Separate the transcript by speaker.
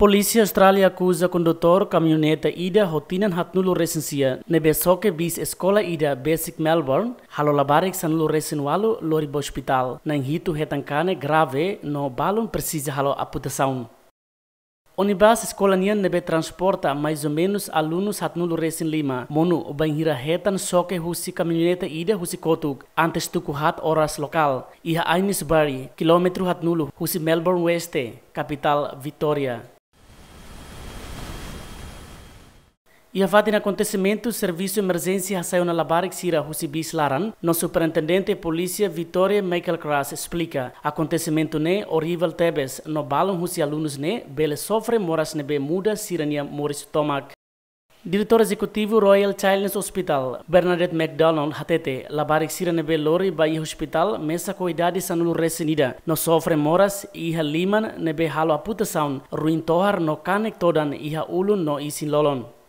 Speaker 1: Polícia Austrália acusa condutor caminhoneta Ida Hotinan Hatnulu Recensia, Nebesoke Bis Escola Ida Basic Melbourne, Halolabarik Sanulu Recenwalu Lori Hospital, Nang Hito Hetankane Grave, No balun Precisa Halo Aputação. Onibas escolanian nebe transporta mais ou alunus hat nulu resin lima. Monu banhira hetan soke husi caminhoneta ida husi kotuk antes tuku hat oras lokal. Iha ainis bari, hat nulu husi Melbourne Weste, capital Victoria. E a avada em acontecimento, o Serviço de Emergência saiu na Labarque Sira Husibis Laran. No superintendente de polícia, Vitória Michael Cross, explica. Acontecimento ne, horrível tebes, no balão Husi alunos ne, bele sofre moras nebe muda, sirania moris tomac. Diretor executivo Royal Children's Hospital, Bernadette McDonald, Hatete, Labarik Siranebe Lori, Bahia Hospital, Mesa com Coidade Sanulu Resinida, No Sofre Moras, Iha Liman, Nebe Halo Aputasaun, Ruin Tohar, No Kanek Todan, Iha Ulun, No Isin Lolon.